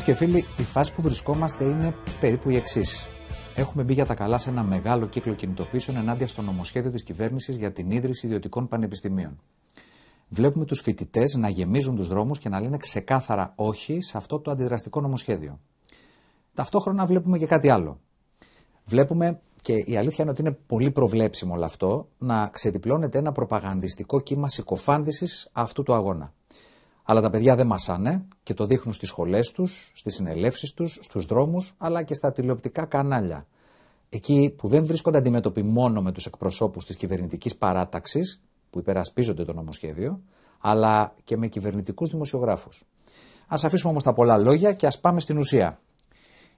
Φίλε και φίλοι, η φάση που βρισκόμαστε είναι περίπου η εξής. Έχουμε μπει για τα καλά σε ένα μεγάλο κύκλο κινητοποίησεων ενάντια στο νομοσχέδιο της κυβέρνησης για την ίδρυση ιδιωτικών πανεπιστημίων. Βλέπουμε τους φοιτητές να γεμίζουν τους δρόμους και να λένε ξεκάθαρα όχι σε αυτό το αντιδραστικό νομοσχέδιο. Ταυτόχρονα βλέπουμε και κάτι άλλο. Βλέπουμε, και η αλήθεια είναι ότι είναι πολύ προβλέψιμο όλο αυτό, να ξεδιπλώνεται ένα προπαγανδιστικό κύμα συκοφάντηση αυτού του αγώνα. Αλλά τα παιδιά δεν μασάνε και το δείχνουν στις σχολές τους, στις συνελεύσεις τους, στους δρόμους, αλλά και στα τηλεοπτικά κανάλια. Εκεί που δεν βρίσκονται αντιμέτωποι μόνο με τους εκπροσώπους της κυβερνητικής παράταξης, που υπερασπίζονται το νομοσχέδιο, αλλά και με κυβερνητικούς δημοσιογράφους. Ας αφήσουμε όμως τα πολλά λόγια και ας πάμε στην ουσία.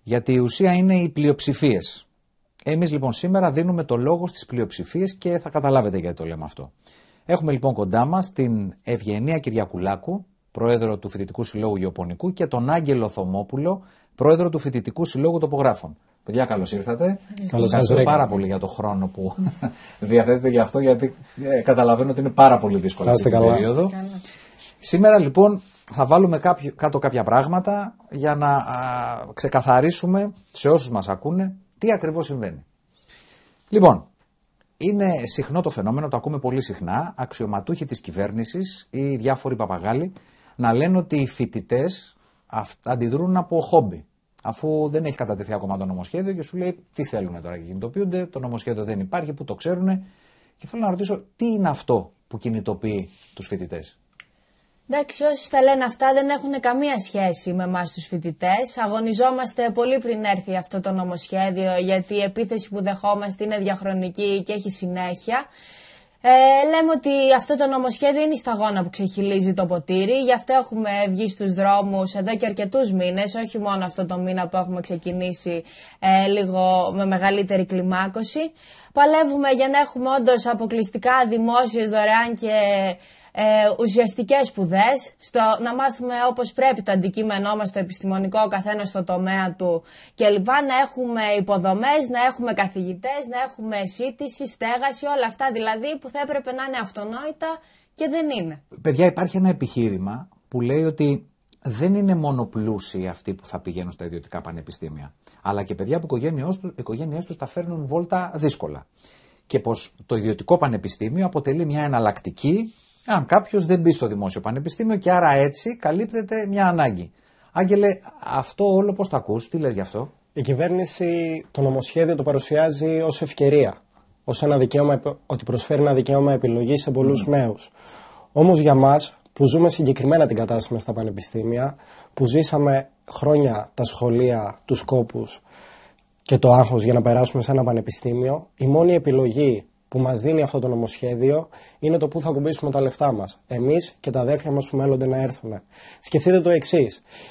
Γιατί η ουσία είναι οι πλειοψηφίες. Εμείς λοιπόν σήμερα δίνουμε το λόγο στις πλειοψηφίες και θα καταλάβετε γιατί το λέμε αυτό. Έχουμε λοιπόν κοντά μας την Ευγενία Κυριακουλάκου, πρόεδρο του Φοιτητικού Συλλόγου Γεωπονικού, και τον Άγγελο Θωμόπουλο, πρόεδρο του Φοιτητικού Συλλόγου Τοπογράφων. Παιδιά, καλώς ήρθατε. Καλώς ήρθατε. πάρα πολύ για το χρόνο που διαθέτετε για αυτό, γιατί ε, καταλαβαίνω ότι είναι πάρα πολύ δύσκολο αυτή την περίοδο. Σήμερα λοιπόν θα βάλουμε κάποιο, κάτω κάποια πράγματα για να α, ξεκαθαρίσουμε σε όσους μας ακούνε τι ακριβώς συμβαίνει. Λοιπόν, είναι συχνό το φαινόμενο, το ακούμε πολύ συχνά, αξιωματούχοι της κυβέρνησης ή διάφοροι παπαγάλοι να λένε ότι οι φοιτητές αντιδρούν από χόμπι. Αφού δεν έχει κατατεθεί ακόμα το νομοσχέδιο και σου λέει τι θέλουν τώρα και κινητοποιούνται, το νομοσχέδιο δεν υπάρχει, που το ξέρουν. Και θέλω να ρωτήσω, τι είναι αυτό που κινητοποιεί τους φοιτητές. Εντάξει, όσοι τα λένε αυτά δεν έχουν καμία σχέση με εμάς τους φοιτητές. Αγωνιζόμαστε πολύ πριν έρθει αυτό το νομοσχέδιο, γιατί η επίθεση που δεχόμαστε είναι διαχρονική και έχει συνέχεια. Ε, λέμε ότι αυτό το νομοσχέδιο είναι η σταγόνα που ξεχυλίζει το ποτήρι. Γι' αυτό έχουμε βγει στους δρόμους εδώ και αρκετούς μήνες, όχι μόνο αυτό το μήνα που έχουμε ξεκινήσει ε, λίγο με μεγαλύτερη κλιμάκωση. Παλεύουμε για να έχουμε όντως αποκλειστικά δημόσιες δωρεάν και ε, ουσιαστικές σπουδές, να μάθουμε όπως πρέπει το αντικείμενό μας, το επιστημονικό, ο καθένας στο τομέα του κλπ. Να έχουμε υποδομές, να έχουμε καθηγητές, να έχουμε σύντηση, στέγαση, όλα αυτά δηλαδή που θα έπρεπε να είναι αυτονόητα και δεν είναι. Παιδιά υπάρχει ένα επιχείρημα που λέει ότι δεν είναι μόνο πλούσιοι αυτοί που θα πηγαίνουν στα ιδιωτικά πανεπιστήμια, αλλά και παιδιά που οι οικογένειε τους τα φέρνουν βόλτα δύσκολα. Και πως το ιδιωτικό πανεπιστήμιο αποτελεί μια εναλλακτική αν κάποιος δεν μπει στο δημόσιο πανεπιστήμιο και άρα έτσι καλύπτεται μια ανάγκη. Άγγελε, αυτό όλο πώς το ακούς, τι λες γι' αυτό. Η κυβέρνηση το νομοσχέδιο το παρουσιάζει ως ευκαιρία. Ως ένα δικαίωμα, ότι προσφέρει ένα δικαίωμα επιλογής σε πολλούς mm. νέους. Όμως για μας, που ζούμε συγκεκριμένα την κατάσταση στα πανεπιστήμια, που ζήσαμε χρόνια τα σχολεία, τους κόπους και το άγχος για να περάσουμε σε ένα πανεπιστήμιο, η μόνη επιλογή που μας δίνει αυτό το νομοσχέδιο είναι το πού θα κουμπίσουμε τα λεφτά μας. Εμείς και τα αδέρφια μας που μέλλονται να έρθουν. Σκεφτείτε το εξής.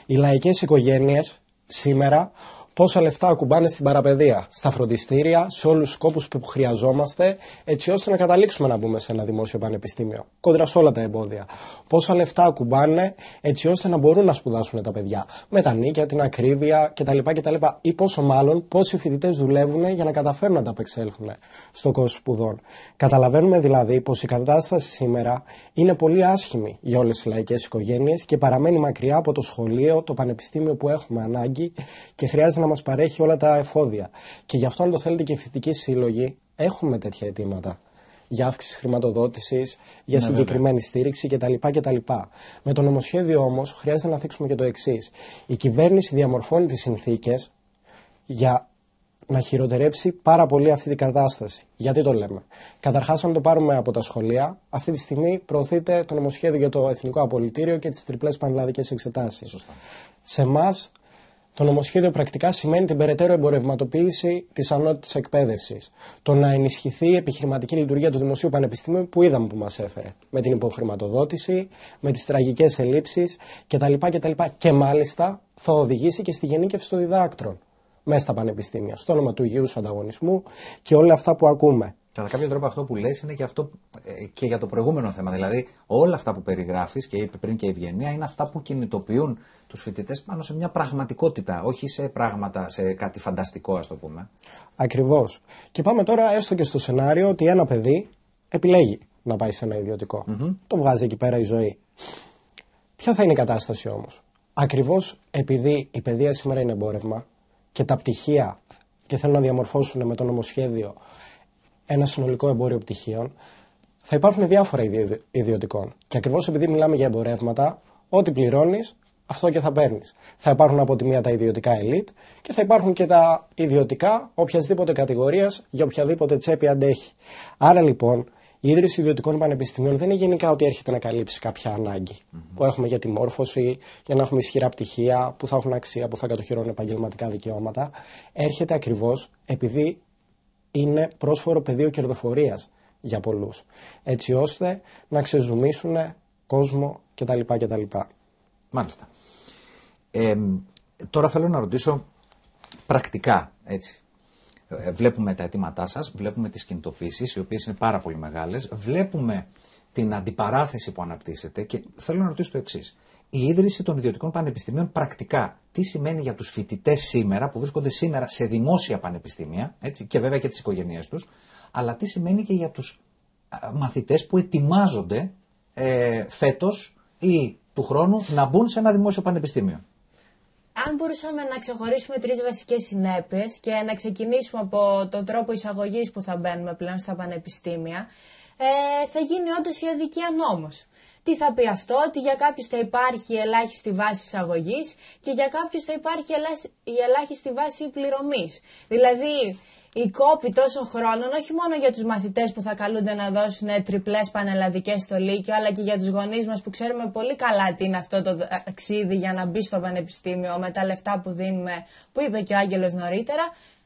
Οι λαϊκές οικογένειες σήμερα πόσα λεφτά ακουμπάνε στην παραπαιδεία, στα φροντιστήρια, σε όλους τους σκόπους που χρειαζόμαστε, έτσι ώστε να καταλήξουμε να μπούμε σε ένα δημόσιο πανεπιστήμιο, κόντρα σε όλα τα εμπόδια. Πόσα λεφτά ακουμπάνε, έτσι ώστε να μπορούν να σπουδάσουν τα παιδιά, με τα νίκια, την ακρίβεια κτλ. κτλ. Ή πόσο μάλλον πόσοι φοιτητές δουλεύουν για να καταφέρουν να τα απεξέλθουν στο κόσμο σπουδών. Καταλαβαίνουμε δηλαδή πως η κατάσταση σήμερα είναι πολύ άσχημη για όλες τις λαϊκές οικογένειες και παραμένει μακριά από το σχολείο, το πανεπιστήμιο που έχουμε ανάγκη και χρειάζεται να μας παρέχει όλα τα εφόδια. Και γι' αυτό, αν το θέλετε, και οι φοιτητικοί σύλλογοι έχουμε τέτοια αιτήματα για αύξηση χρηματοδότησης, για ναι, ναι, ναι, συγκεκριμένη στήριξη κτλ, κτλ. Με το νομοσχέδιο όμως χρειάζεται να θίξουμε και το εξής. Η κυβέρνηση διαμορφώνει τις συνθήκες για να χειροτερέψει πάρα πολύ αυτή την κατάσταση. Γιατί το λέμε. Καταρχάς, αν το πάρουμε από τα σχολεία, αυτή τη στιγμή προωθείται το νομοσχέδιο για το Εθνικό Απολυτήριο και τις τριπλές πανελλαδικές εξετάσεις. Σε εμάς το νομοσχέδιο πρακτικά σημαίνει την περαιτέρω εμπορευματοποίηση της ανώτητης εκπαίδευσης. Το να ενισχυθεί η επιχειρηματική λειτουργία του Δημοσίου Πανεπιστημίου που είδαμε που μας έφερε. Με την υποχρηματοδότηση, με τις τραγικές ελλείψεις κτλ, Και μάλιστα θα οδηγήσει και στη γενίκευση των διδάκτρων μέσα στα πανεπιστήμια, στο όνομα του υγιού ανταγωνισμού και όλα αυτά που ακούμε. Κατά κάποιο τρόπο αυτό που λες είναι και αυτό ε, και για το προηγούμενο θέμα. Δηλαδή όλα αυτά που περιγράφεις και είπε πριν και η Ευγενία είναι αυτά που κινητοποιούν τους φοιτητές πάνω σε μια πραγματικότητα, όχι σε πράγματα, σε κάτι φανταστικό ας το πούμε. Ακριβώς. Και πάμε τώρα έστω και στο σενάριο ότι ένα παιδί επιλέγει να πάει σε ένα Το βγάζει εκεί πέρα η ζωή. Ποια θα είναι η κατάσταση όμως. Ακριβώς επειδή η παιδεία σήμερα είναι εμπόρευμα και τα πτυχία και θέλουν να διαμορφώσουν με το νομοσχέδιο ένα συνολικό εμπόριο πτυχίων, θα υπάρχουν διάφορα είδη ιδιωτικών. Και ακριβώς επειδή μιλάμε για εμπορεύματα, ό,τι πληρώνεις, αυτό και θα παίρνεις. Θα υπάρχουν από τη μία τα ιδιωτικά elite και θα υπάρχουν και τα ιδιωτικά οποιασδήποτε κατηγορίας για οποιαδήποτε τσέπη αντέχει. Άρα λοιπόν, η ίδρυση ιδιωτικών πανεπιστημίων δεν είναι γενικά ότι έρχεται να καλύψει κάποια ανάγκη που έχουμε για τη μόρφωση, για να έχουμε ισχυρά πτυχία που θα έχουν αξία, που θα κατοχυρώνουν επαγγελματικά δικαιώματα. Έρχεται ακριβώς επειδή είναι πρόσφορο πεδίο κερδοφορίας για πολλούς. έτσι ώστε να ξεζουμίσουν κόσμο κτλ. κτλ. Μάλιστα. τώρα θέλω να ρωτήσω πρακτικά, έτσι. Ε, βλέπουμε τα αιτήματά σας, βλέπουμε τις κινητοποίησεις, οι οποίες είναι πάρα πολύ μεγάλες. βλέπουμε την αντιπαράθεση που αναπτύσσεται και θέλω να ρωτήσω το εξής η ίδρυση των ιδιωτικών πανεπιστημίων πρακτικά. Τι σημαίνει για τους φοιτητές σήμερα, που βρίσκονται σήμερα σε δημόσια πανεπιστήμια, έτσι, και βέβαια και τις οικογένειές τους, αλλά τι σημαίνει και για τους μαθητές που ετοιμάζονται ε, φέτος ή του χρόνου να μπουν σε ένα δημόσιο πανεπιστήμιο. Αν μπορούσαμε να ξεχωρίσουμε τρεις βασικές συνέπειες και να ξεκινήσουμε από τον τρόπο εισαγωγής που θα μπαίνουμε πλέον στα πανεπιστήμια, ε, θα γίνει όντως η αδικία τι θα πει αυτό, ότι για κάποιους θα υπάρχει ελάχιστη βάση εισαγωγής και για κάποιους θα υπάρχει η ελάχιστη βάση πληρωμής. Δηλαδή, η κόπη τόσων χρόνων, όχι μόνο για τους μαθητές που θα καλούνται να δώσουν τριπλές πανελλαδικές στο Λύκειο, αλλά και για τους γονείς μας που ξέρουμε πολύ καλά τι είναι αυτό το ταξίδι για να μπει στο πανεπιστήμιο με τα λεφτά που δίνουμε, που είπε και ο Άγγελος νωρίτερα,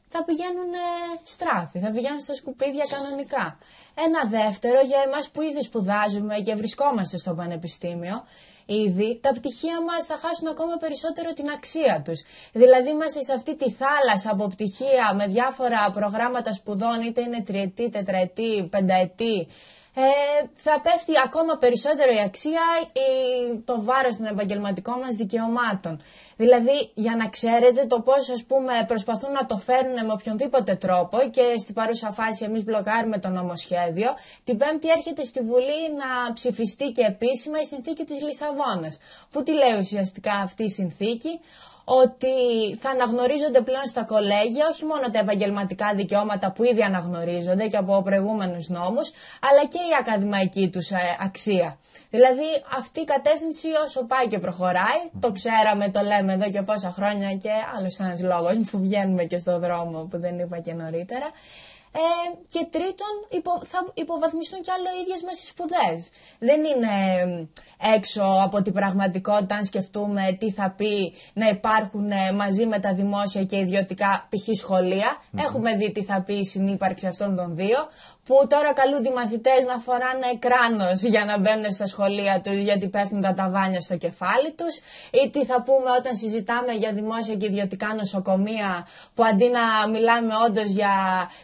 θα πηγαίνουν ε, στράφοι, θα πηγαίνουν στα σκουπίδια κανονικά. Ένα δεύτερο για εμάς που ήδη σπουδάζουμε και βρισκόμαστε στο πανεπιστήμιο, ήδη τα πτυχία μας θα χάσουν ακόμα περισσότερο την αξία τους. Δηλαδή είμαστε σε αυτή τη θάλασσα από πτυχία με διάφορα προγράμματα σπουδών, είτε είναι τριετή, τετραετή, πενταετή, ε, θα πέφτει ακόμα περισσότερο η αξία η, ε, το βάρος των επαγγελματικών μας δικαιωμάτων. Δηλαδή, για να ξέρετε το πώς, ας πούμε, προσπαθούν να το φέρουν με οποιονδήποτε τρόπο και στην παρούσα φάση εμείς μπλοκάρουμε το νομοσχέδιο, την Πέμπτη έρχεται στη Βουλή να ψηφιστεί και επίσημα η συνθήκη της Λισαβόνας. Πού τη λέει ουσιαστικά αυτή η συνθήκη, ότι θα αναγνωρίζονται πλέον στα κολέγια όχι μόνο τα επαγγελματικά δικαιώματα που ήδη αναγνωρίζονται και από προηγούμενους νόμους, αλλά και η ακαδημαϊκή τους ε, αξία. Δηλαδή αυτή η κατεύθυνση όσο πάει και προχωράει, το ξέραμε, το λέμε εδώ και πόσα χρόνια και άλλος ένας λόγος που βγαίνουμε και στο δρόμο που δεν είπα και νωρίτερα. Ε, και τρίτον, υπο, θα υποβαθμιστούν κι άλλο οι ίδιες μας οι σπουδές. Δεν είναι έξω από την πραγματικότητα, αν σκεφτούμε τι θα πει να υπάρχουν ε, μαζί με τα δημόσια και ιδιωτικά π.χ. σχολεια Έχουμε δει τι θα πει η συνύπαρξη αυτών των δύο, που τώρα καλούνται οι μαθητές να φοράνε κράνος για να μπαίνουν στα σχολεία τους γιατί πέφτουν τα ταβάνια στο κεφάλι τους, ή τι θα πούμε όταν συζητάμε για δημόσια και ιδιωτικά νοσοκομεία, που αντί να μιλάμε όντως για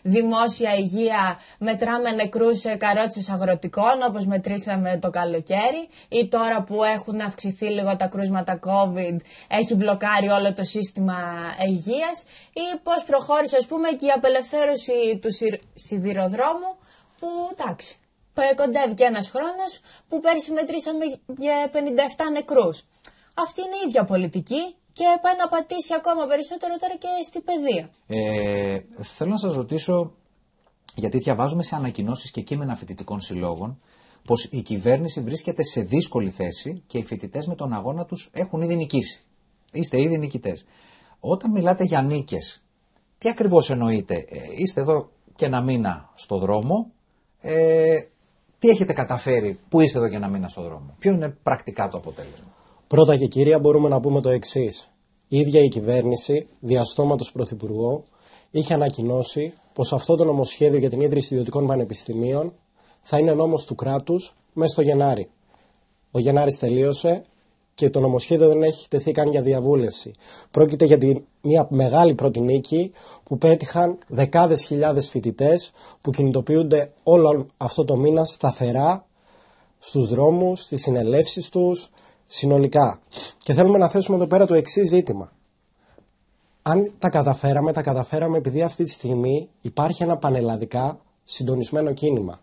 δημόσια υγεία, μετράμε νεκρούς σε καρότσες αγροτικών, όπως μετρήσαμε το καλοκαίρι, τώρα που έχουν αυξηθεί λίγο τα κρούσματα COVID έχει μπλοκάρει όλο το σύστημα υγείας ή πώς προχώρησε ας πούμε και η απελευθέρωση του σιδηροδρόμου που εντάξει κοντεύει και ένας χρόνος που πέρσι μετρήσαμε για 57 νεκρούς. Αυτή είναι η ίδια πολιτική και πάει να πατήσει ακόμα περισσότερο τώρα και στην παιδεία. Ε, θέλω να σας ρωτήσω, γιατί διαβάζουμε σε ανακοινώσεις και κείμενα φοιτητικών συλλόγων, πως η κυβέρνηση βρίσκεται σε δύσκολη θέση και οι φοιτητές με τον αγώνα τους έχουν ήδη νικήσει. Είστε ήδη νικητές. Όταν μιλάτε για νίκες, τι ακριβώς εννοείτε, ε, είστε εδώ και ένα μήνα στο δρόμο. Ε, τι έχετε καταφέρει που είστε εδώ και ένα μήνα στο δρόμο, Ποιο είναι πρακτικά το αποτέλεσμα. Πρώτα και κυρία, μπορούμε να πούμε το εξής. Η ίδια η κυβέρνηση, διαστόματος Πρωθυπουργό, είχε ανακοινώσει πως αυτό το νομοσχέδιο για την ίδρυση ιδιωτικών πανεπιστημίων θα είναι νόμος του κράτους μέσα στο Γενάρη. Ο Γενάρης τελείωσε και το νομοσχέδιο δεν έχει τεθεί καν για διαβούλευση. Πρόκειται για μια μεγάλη πρώτη που πέτυχαν δεκάδες χιλιάδες φοιτητές που κινητοποιούνται όλο αυτό το μήνα σταθερά στους δρόμους, στις συνελεύσεις τους, συνολικά. Και θέλουμε να θέσουμε εδώ πέρα το εξής ζήτημα. Αν τα καταφέραμε, τα καταφέραμε επειδή αυτή τη στιγμή υπάρχει ένα πανελλαδικά συντονισμένο κίνημα.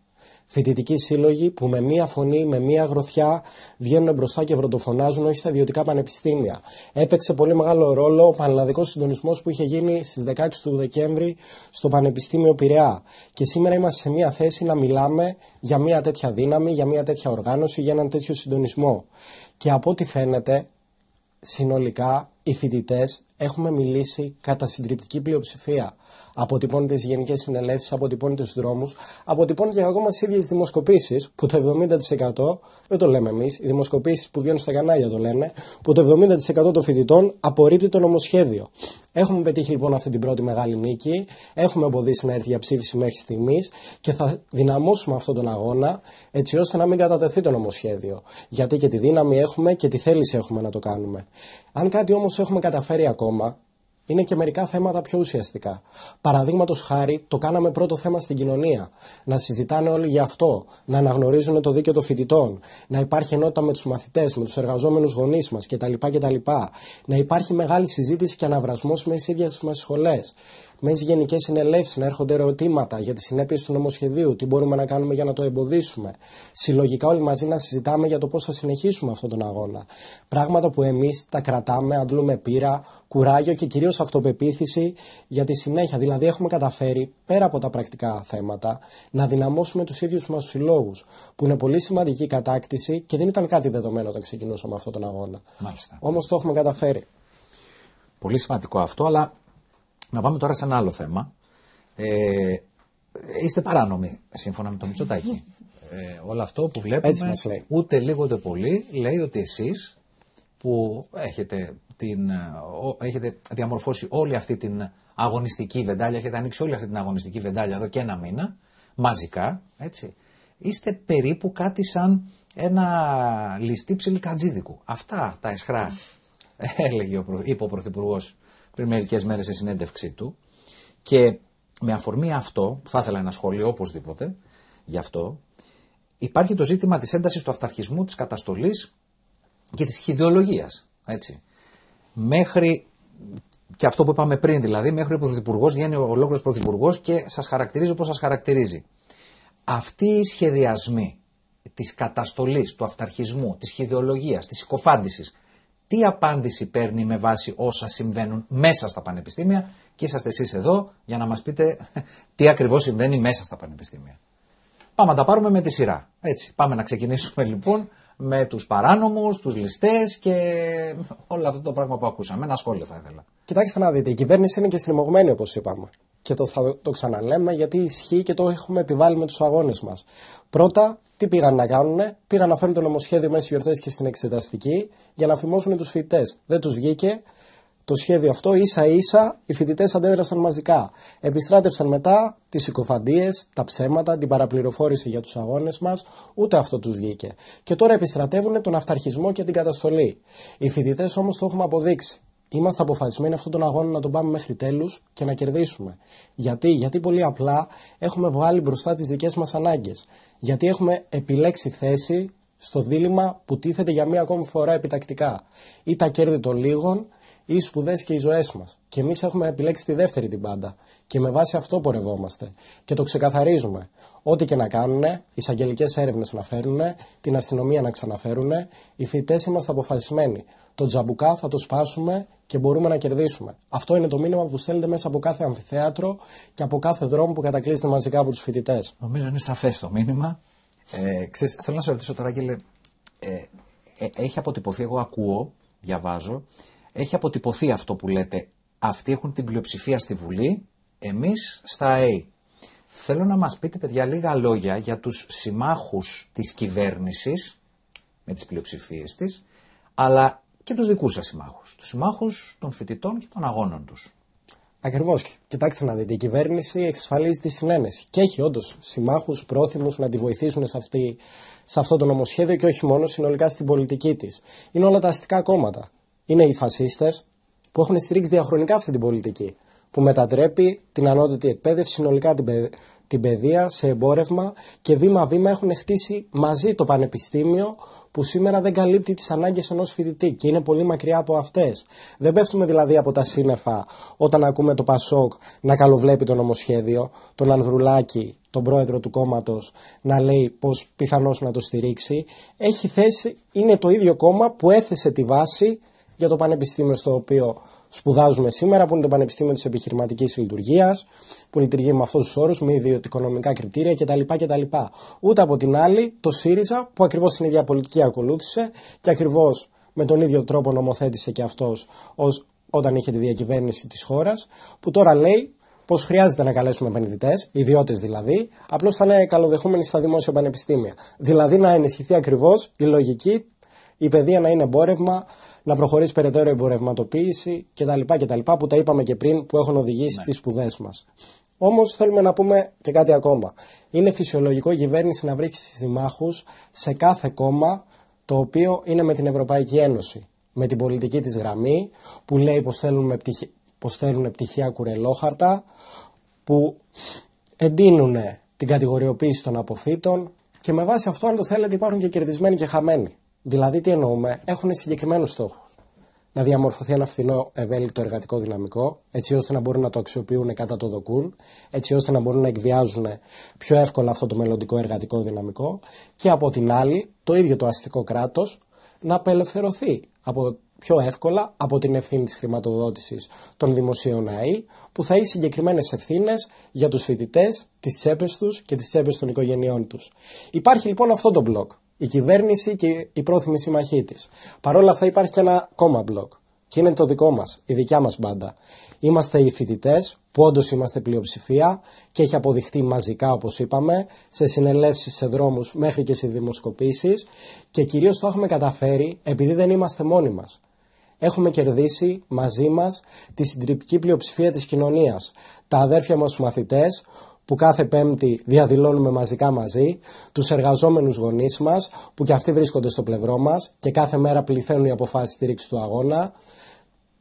Φοιτητικοί σύλλογοι που με μία φωνή, με μία γροθιά βγαίνουν μπροστά και βροντοφωνάζουν, όχι στα ιδιωτικά πανεπιστήμια. Έπαιξε πολύ μεγάλο ρόλο ο Πανελλαδικός συντονισμός που είχε γίνει στις 16 του Δεκέμβρη στο Πανεπιστήμιο Πειραιά. Και σήμερα είμαστε σε μία θέση να μιλάμε για μία τέτοια δύναμη, για μία τέτοια οργάνωση, για έναν τέτοιο συντονισμό. Και από ό,τι φαίνεται, συνολικά οι φοιτητές έχουμε μιλήσει κατά συντριπτική πλειοψηφία. Αποτυπώνεται στις γενικές συνελεύσεις, αποτυπώνεται στους δρόμους, αποτυπώνεται και ακόμα στις ίδιες δημοσκοπήσεις που το 70% δεν το λέμε εμείς, οι δημοσκοπήσεις που βγαίνουν στα κανάλια το λένε, που το 70% των φοιτητών απορρίπτει το νομοσχέδιο. Έχουμε πετύχει λοιπόν αυτή την πρώτη μεγάλη νίκη, έχουμε εμποδίσει να έρθει για ψήφιση μέχρι στιγμής και θα δυναμώσουμε αυτόν τον αγώνα έτσι ώστε να μην κατατεθεί το νομοσχέδιο. Γιατί και τη δύναμη έχουμε και τη θέληση έχουμε να το κάνουμε. Αν κάτι όμως έχουμε καταφέρει ακόμα, είναι και μερικά θέματα πιο ουσιαστικά. Παραδείγματος χάρη, το κάναμε πρώτο θέμα στην κοινωνία. Να συζητάνε όλοι γι' αυτό, να αναγνωρίζουν το δίκαιο των φοιτητών, να υπάρχει ενότητα με τους μαθητές, με τους εργαζόμενους γονείς μας κτλ, κτλ. Να υπάρχει μεγάλη συζήτηση και αναβρασμός με τις ίδιες μας σχολές μέσα γενικές συνελεύσεις να έρχονται ερωτήματα για τις συνέπειες του νομοσχεδίου, τι μπορούμε να κάνουμε για να το εμποδίσουμε. Συλλογικά όλοι μαζί να συζητάμε για το πώς θα συνεχίσουμε αυτόν τον αγώνα. Πράγματα που εμείς τα κρατάμε, αντλούμε πείρα, κουράγιο και κυρίως αυτοπεποίθηση για τη συνέχεια. Δηλαδή, έχουμε καταφέρει πέρα από τα πρακτικά θέματα να δυναμώσουμε τους ίδιους μας συλλόγους, που είναι πολύ σημαντική κατάκτηση και δεν ήταν κάτι δεδομένο όταν ξεκινούσαμε αυτόν τον αγώνα. Όμως το έχουμε καταφέρει. Πολύ σημαντικό αυτό, αλλά να πάμε τώρα σε ένα άλλο θέμα. Ε, είστε παράνομοι, σύμφωνα με τον Μητσοτάκη. Ε, όλο αυτό που βλέπουμε, ούτε λίγο ούτε πολύ, λέει ότι εσείς που έχετε, την, ε, έχετε διαμορφώσει όλη αυτή την αγωνιστική βεντάλια, έχετε ανοίξει όλη αυτή την αγωνιστική βεντάλια εδώ και ένα μήνα, μαζικά, έτσι, είστε περίπου κάτι σαν ένα ληστή ψιλικατζίδικου. Αυτά τα εσχρά, έλεγε ο, είπε ο πριν μερικές μέρες σε συνέντευξή του. Και με αφορμή αυτό, θα ήθελα ένα σχόλιο οπωσδήποτε γι' αυτό, υπάρχει το ζήτημα της έντασης του αυταρχισμού, της καταστολής και της χιδεολογία. Έτσι. Μέχρι και αυτό που είπαμε πριν, δηλαδή, μέχρι ο Πρωθυπουργός βγαίνει ολόκληρος Πρωθυπουργός και σας χαρακτηρίζει όπως σας χαρακτηρίζει. Αυτοί οι σχεδιασμοί της καταστολής, του αυταρχισμού, της χειδεολογία, τη συκοφάντηση τι απάντηση παίρνει με βάση όσα συμβαίνουν μέσα στα πανεπιστήμια και είσαστε εσείς εδώ για να μας πείτε τι ακριβώς συμβαίνει μέσα στα πανεπιστήμια. Πάμε να τα πάρουμε με τη σειρά. Έτσι, πάμε να ξεκινήσουμε λοιπόν με τους παράνομους, τους ληστές και όλο αυτό το πράγμα που ακούσαμε. Ένα σχόλιο θα ήθελα. Κοιτάξτε να δείτε, η κυβέρνηση είναι και στριμωγμένη όπως είπαμε. Και το θα το ξαναλέμε γιατί ισχύει και το έχουμε επιβάλει με τους αγώνες μας. Πρώτα, τι πήγαν να κάνουνε, πήγαν να φέρουν το νομοσχέδιο μέσα στι γιορτές και στην εξεταστική για να φημώσουν τους φοιτητές. Δεν τους βγήκε, το σχέδιο αυτό ίσα ίσα οι φοιτητές αντέδρασαν μαζικά. Επιστράτευσαν μετά τις συκοφαντίες, τα ψέματα, την παραπληροφόρηση για τους αγώνες μας, ούτε αυτό τους βγήκε. Και τώρα επιστρατεύουν τον αυταρχισμό και την καταστολή. Οι φοιτητές όμως το έχουμε αποδείξει. Είμαστε αποφασισμένοι αυτόν τον αγώνα να τον πάμε μέχρι τέλους και να κερδίσουμε. Γιατί, γιατί πολύ απλά έχουμε βγάλει μπροστά τις δικές μας ανάγκες. Γιατί έχουμε επιλέξει θέση στο δίλημα που τίθεται για μία ακόμη φορά επιτακτικά. Ή τα κέρδη των λίγων οι σπουδές και οι ζωές μας. Και εμείς έχουμε επιλέξει τη δεύτερη την πάντα. Και με βάση αυτό πορευόμαστε. Και το ξεκαθαρίζουμε. Ό,τι και να κάνουν, οι εισαγγελικές έρευνες να φέρουν, την αστυνομία να ξαναφέρουν, οι φοιτητές είμαστε αποφασισμένοι. Το τζαμπουκά θα το σπάσουμε και μπορούμε να κερδίσουμε. Αυτό είναι το μήνυμα που στέλνετε μέσα από κάθε αμφιθέατρο και από κάθε δρόμο που κατακλείζεται μαζικά από τους φοιτητές. Νομίζω είναι σαφές το μήνυμα. Ε, ξέρεις, θέλω να σε ρωτήσω τώρα, Άγγελε, ε, ε έχει αποτυπωθεί, εγώ ακούω, διαβάζω, έχει αποτυπωθεί αυτό που λέτε. Αυτοί έχουν την πλειοψηφία στη Βουλή, εμείς στα ΑΕΗ. Θέλω να μας πείτε, παιδιά, λίγα λόγια για τους συμμάχους της κυβέρνησης, με τις πλειοψηφίες της, αλλά και τους δικούς σας συμμάχους. Τους συμμάχους των φοιτητών και των αγώνων τους. Ακριβώς. Κοιτάξτε να δείτε, η κυβέρνηση εξασφαλίζει τη συνένεση και έχει όντως συμμάχους πρόθυμους να τη βοηθήσουν σε, αυτή, σε αυτό το νομοσχέδιο και όχι μόνο συνολικά στην πολιτική της. Είναι όλα τα αστικά κόμματα είναι οι φασίστες που έχουν στηρίξει διαχρονικά αυτή την πολιτική. Που μετατρέπει την ανώτατη εκπαίδευση, συνολικά την, την παιδεία, σε εμπόρευμα και βήμα-βήμα έχουν χτίσει μαζί το πανεπιστήμιο που σήμερα δεν καλύπτει τις ανάγκες ενός φοιτητή και είναι πολύ μακριά από αυτές. Δεν πέφτουμε δηλαδή από τα σύννεφα όταν ακούμε το Πασόκ να καλοβλέπει το νομοσχέδιο, τον Ανδρουλάκη, τον πρόεδρο του κόμματος, να λέει πως πιθανώς να το στηρίξει. Έχει θέση, είναι το ίδιο κόμμα που έθεσε τη βάση για το πανεπιστήμιο στο οποίο σπουδάζουμε σήμερα, που είναι το Πανεπιστήμιο της Επιχειρηματικής Λειτουργίας, που λειτουργεί με αυτούς τους όρους, με ιδιωτικονομικά κριτήρια κτλ, κτλ. Ούτε από την άλλη το ΣΥΡΙΖΑ, που ακριβώς την ίδια πολιτική ακολούθησε και ακριβώς με τον ίδιο τρόπο νομοθέτησε και αυτός όταν είχε τη διακυβέρνηση της χώρας, που τώρα λέει πως χρειάζεται να καλέσουμε επενδυτές, ιδιώτες δηλαδή, απλώς θα είναι καλοδεχούμενοι στα δημόσια πανεπιστήμια. Δηλαδή να ενισχυθεί ακριβώς η λογική, η παιδεία να είναι εμπόρευμα, να προχωρήσει περαιτέρω εμπορευματοποίηση κτλ. κτλ που τα είπαμε και πριν που έχουν οδηγήσει ναι. τις σπουδές μας. Όμως θέλουμε να πούμε και κάτι ακόμα. Είναι φυσιολογικό η κυβέρνηση να βρίσκει συμμάχους σε κάθε κόμμα το οποίο είναι με την Ευρωπαϊκή Ένωση. Με την πολιτική της γραμμή που λέει πως θέλουν, θέλουν πτυχία κουρελόχαρτα, που εντείνουν την κατηγοριοποίηση των αποφύτων και με βάση αυτό, αν το θέλετε, υπάρχουν και κερδισμένοι και χαμένοι. Δηλαδή, τι εννοούμε, έχουν συγκεκριμένους στόχους. Να διαμορφωθεί ένα φθηνό ευέλικτο εργατικό δυναμικό, έτσι ώστε να μπορούν να το αξιοποιούν κατά το δοκούν, έτσι ώστε να μπορούν να εκβιάζουν πιο εύκολα αυτό το μελλοντικό εργατικό δυναμικό, και από την άλλη, το ίδιο το αστικό κράτος να απελευθερωθεί από πιο εύκολα από την ευθύνη της χρηματοδότησης των δημοσίων ΑΕΗ, που θα έχει συγκεκριμένες ευθύνες για τους φοιτητές, τις τσέπες τους και τις τσέπες των οικογενειών τους. Υπάρχει λοιπόν αυτό το μπλοκ η κυβέρνηση και η πρόθυμη συμμαχή της. Παρ' όλα αυτά υπάρχει και ένα κόμμα μπλοκ. Και είναι το δικό μας, η δικιά μας μπάντα. Είμαστε οι φοιτητές, που όντως είμαστε πλειοψηφία και έχει αποδειχτεί μαζικά, όπως είπαμε, σε συνελεύσεις, σε δρόμους μέχρι και σε δημοσκοπήσεις. Και κυρίως το έχουμε καταφέρει επειδή δεν είμαστε μόνοι μας. Έχουμε κερδίσει μαζί μας τη συντριπτική πλειοψηφία της κοινωνίας. Τα αδέρφια μας μαθητές, που κάθε Πέμπτη διαδηλώνουμε μαζικά μαζί, τους εργαζόμενους γονείς μας, που και αυτοί βρίσκονται στο πλευρό μας και κάθε μέρα πληθαίνουν οι αποφάσεις στήριξη του αγώνα,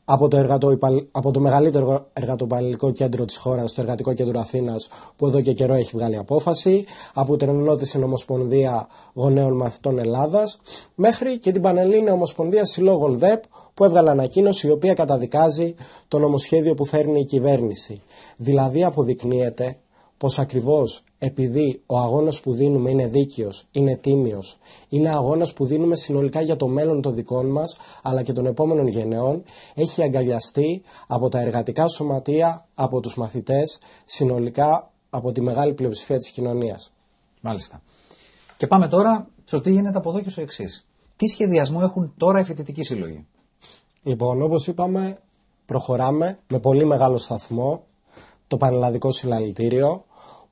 από το, εργατο, από το μεγαλύτερο εργατοπαλληλικό κέντρο της χώρας, το Εργατικό Κέντρο Αθήνας, που εδώ και καιρό έχει βγάλει απόφαση, από την Ενώτη Συνομοσπονδία Γονέων Μαθητών Ελλάδας, μέχρι και την Πανελλήνια Ομοσπονδία Συλλόγων ΔΕΠ, που έβγαλε ανακοίνωση η οποία καταδικάζει το νομοσχέδιο που φέρνει η κυβέρνηση. Δηλαδή αποδεικνύεται πως ακριβώς επειδή ο αγώνας που δίνουμε είναι δίκαιος, είναι τίμιος, είναι αγώνας που δίνουμε συνολικά για το μέλλον των δικών μας, αλλά και των επόμενων γενεών, έχει αγκαλιαστεί από τα εργατικά σωματεία, από τους μαθητές, συνολικά από τη μεγάλη πλειοψηφία της κοινωνίας. Μάλιστα. Και πάμε τώρα στο τι γίνεται από εδώ και στο εξής. Τι σχεδιασμό έχουν τώρα οι φοιτητικοί σύλλογοι. Λοιπόν, όπως είπαμε, προχωράμε με πολύ μεγάλο σταθμό, το Πανελλαδικό Συλλαλητήριο,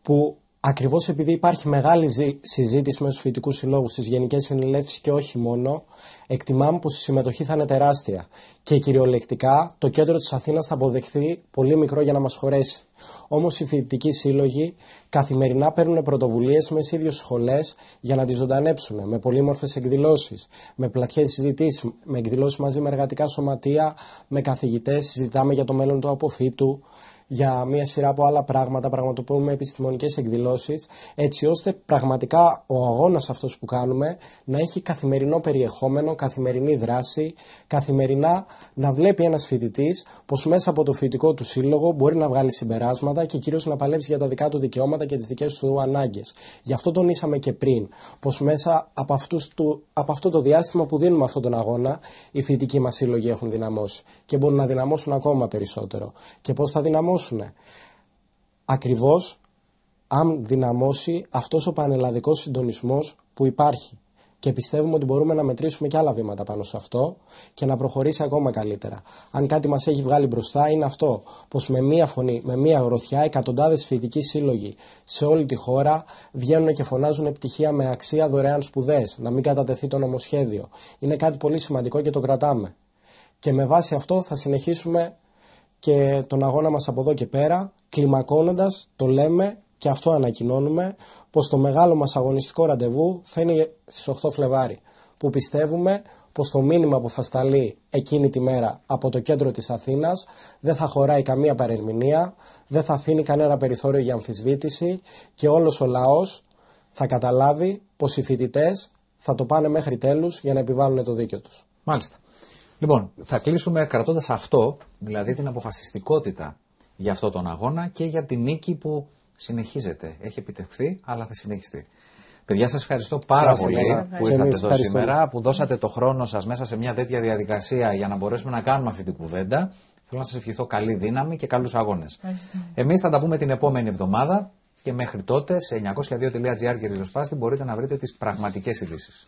που ακριβώς επειδή υπάρχει μεγάλη συζήτηση με τους φοιτητικούς συλλόγους στις γενικές συνελεύσεις και όχι μόνο, εκτιμάμε πως η συμμετοχή θα είναι τεράστια. Και κυριολεκτικά το κέντρο της Αθήνας θα αποδεχθεί πολύ μικρό για να μας χωρέσει. Όμως οι φοιτητικοί σύλλογοι καθημερινά παίρνουν πρωτοβουλίες με τις ίδιες σχολές για να τις ζωντανέψουν, με πολύμορφες εκδηλώσεις, με πλατιές συζητήσεις, με εκδηλώσεις μαζί με εργατικά σωματεία, με καθηγητές, συζητάμε για το μέλλον του αποφύτου για μια σειρά από άλλα πράγματα, πραγματοποιούμε επιστημονικές εκδηλώσεις, έτσι ώστε πραγματικά ο αγώνας αυτός που κάνουμε να έχει καθημερινό περιεχόμενο, καθημερινή δράση, καθημερινά να βλέπει ένας φοιτητής πως μέσα από το φοιτητικό του σύλλογο μπορεί να βγάλει συμπεράσματα και κυρίως να παλέψει για τα δικά του δικαιώματα και τις δικές του ανάγκες. Γι' αυτό τονίσαμε και πριν, πως μέσα από, του, από αυτό το διάστημα που δίνουμε αυτόν τον αγώνα, οι φοιτητικοί μας σύλλογοι έχουν δυναμώσει και μπορούν να δυναμώσουν ακόμα περισσότερο. Και πώ θα δυναμώσουν δυναμώσουν. Ακριβώς αν δυναμώσει αυτός ο πανελλαδικός συντονισμός που υπάρχει. Και πιστεύουμε ότι μπορούμε να μετρήσουμε και άλλα βήματα πάνω σε αυτό και να προχωρήσει ακόμα καλύτερα. Αν κάτι μας έχει βγάλει μπροστά, είναι αυτό. Πως με μία φωνή, με μία γροθιά, εκατοντάδες φοιτητικοί σύλλογοι σε όλη τη χώρα βγαίνουν και φωνάζουν επιτυχία με αξία δωρεάν σπουδές, να μην κατατεθεί το νομοσχέδιο. Είναι κάτι πολύ σημαντικό και το κρατάμε. Και με βάση αυτό θα συνεχίσουμε και τον αγώνα μας από εδώ και πέρα, κλιμακώνοντας, το λέμε και αυτό ανακοινώνουμε, πως το μεγάλο μας αγωνιστικό ραντεβού θα είναι στις 8 Φλεβάρι, που πιστεύουμε πως το μήνυμα που θα σταλεί εκείνη τη μέρα από το κέντρο της Αθήνας δεν θα χωράει καμία παρερμηνία, δεν θα αφήνει κανένα περιθώριο για αμφισβήτηση και όλος ο λαός θα καταλάβει πως οι φοιτητές θα το πάνε μέχρι τέλους για να επιβάλλουν το δίκαιο τους. Μάλιστα. Λοιπόν, θα κλείσουμε κρατώντας αυτό, δηλαδή την αποφασιστικότητα για αυτόν τον αγώνα και για την νίκη που συνεχίζεται. Έχει επιτευχθεί, αλλά θα συνεχιστεί. Παιδιά, σας ευχαριστώ πάρα πολύ που ήρθατε εδώ σήμερα, που δώσατε το χρόνο σας μέσα σε μια τέτοια διαδικασία για να μπορέσουμε να κάνουμε αυτή την κουβέντα. Θέλω να σας ευχηθώ καλή δύναμη και καλούς αγώνες. Εμείς θα τα πούμε την επόμενη εβδομάδα και μέχρι τότε σε 902.gr και ριζοσπάστη μπορείτε να βρείτε τις πραγματικές ειδήσεις.